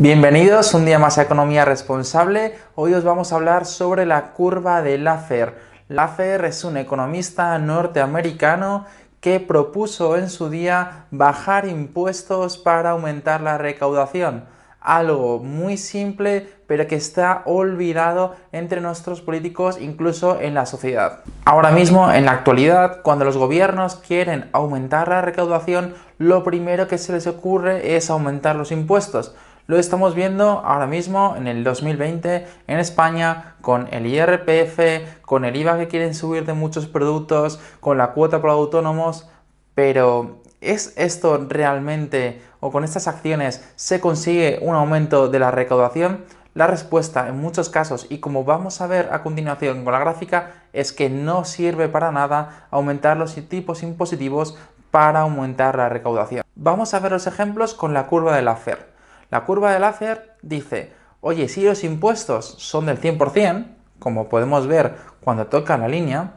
Bienvenidos un día más a Economía Responsable. Hoy os vamos a hablar sobre la curva de Laffer. Laffer es un economista norteamericano que propuso en su día bajar impuestos para aumentar la recaudación. Algo muy simple pero que está olvidado entre nuestros políticos incluso en la sociedad. Ahora mismo, en la actualidad, cuando los gobiernos quieren aumentar la recaudación, lo primero que se les ocurre es aumentar los impuestos lo estamos viendo ahora mismo en el 2020 en España con el IRPF, con el IVA que quieren subir de muchos productos, con la cuota para autónomos, pero ¿es esto realmente o con estas acciones se consigue un aumento de la recaudación? La respuesta en muchos casos, y como vamos a ver a continuación con la gráfica, es que no sirve para nada aumentar los tipos impositivos para aumentar la recaudación. Vamos a ver los ejemplos con la curva de la la curva de láser dice, oye, si los impuestos son del 100%, como podemos ver cuando toca la línea,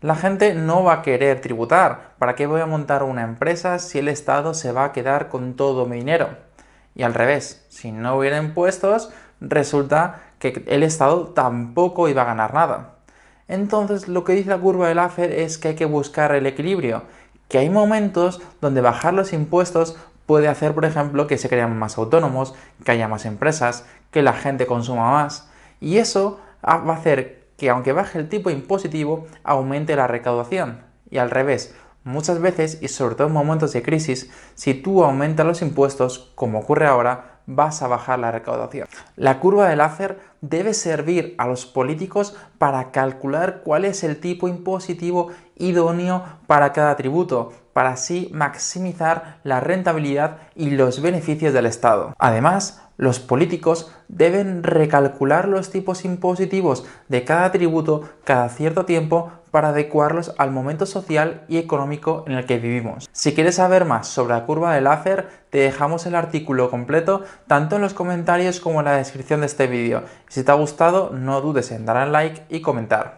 la gente no va a querer tributar. ¿Para qué voy a montar una empresa si el Estado se va a quedar con todo mi dinero? Y al revés, si no hubiera impuestos, resulta que el Estado tampoco iba a ganar nada. Entonces lo que dice la curva de láser es que hay que buscar el equilibrio, que hay momentos donde bajar los impuestos puede hacer, por ejemplo, que se crean más autónomos, que haya más empresas, que la gente consuma más. Y eso va a hacer que aunque baje el tipo impositivo, aumente la recaudación. Y al revés, muchas veces y sobre todo en momentos de crisis, si tú aumentas los impuestos, como ocurre ahora, vas a bajar la recaudación. La curva de láser debe servir a los políticos para calcular cuál es el tipo impositivo idóneo para cada tributo, para así maximizar la rentabilidad y los beneficios del Estado. Además, los políticos deben recalcular los tipos impositivos de cada tributo cada cierto tiempo para adecuarlos al momento social y económico en el que vivimos. Si quieres saber más sobre la curva de Laffer, te dejamos el artículo completo tanto en los comentarios como en la descripción de este vídeo si te ha gustado, no dudes en darle like y comentar.